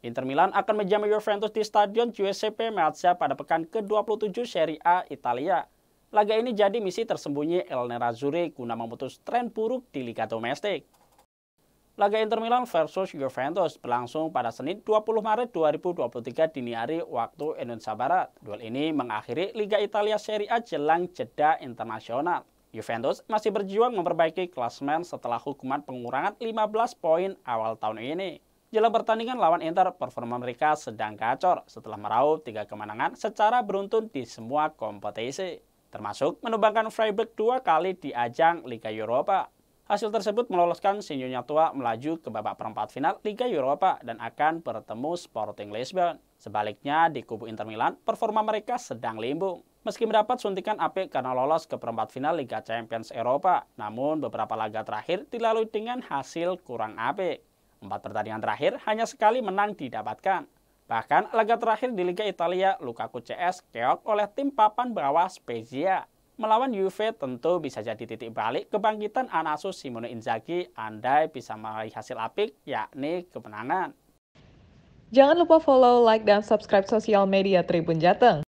Inter Milan akan menjamu Juventus di Stadion Giuseppe Meazza pada pekan ke-27 Serie A Italia. Laga ini jadi misi tersembunyi El Nerazzurri guna memutus tren buruk di Liga Domestik. Laga Inter Milan versus Juventus berlangsung pada Senin 20 Maret 2023 dini hari waktu Indonesia Barat. Duel ini mengakhiri Liga Italia Serie A jelang jeda internasional. Juventus masih berjuang memperbaiki klasmen setelah hukuman pengurangan 15 poin awal tahun ini. Jelang pertandingan lawan Inter, performa mereka sedang gacor setelah meraup tiga kemenangan secara beruntun di semua kompetisi, termasuk menumbangkan Freiburg dua kali di ajang Liga Eropa. Hasil tersebut meloloskan Sinyonya Tua melaju ke babak perempat final Liga Eropa dan akan bertemu Sporting Lisbon. Sebaliknya, di kubu Inter Milan, performa mereka sedang limbung. Meski mendapat suntikan apik karena lolos ke perempat final Liga Champions Eropa, namun beberapa laga terakhir dilalui dengan hasil kurang apik. Empat pertandingan terakhir hanya sekali menang didapatkan. Bahkan laga terakhir di Liga Italia, Lukaku CS keok oleh tim papan bawah Spezia. Melawan Juve tentu bisa jadi titik balik kebangkitan Anasus Simone Inzaghi andai bisa meraih hasil apik, yakni kemenangan. Jangan lupa follow, like, dan subscribe sosial media Tribun Jateng.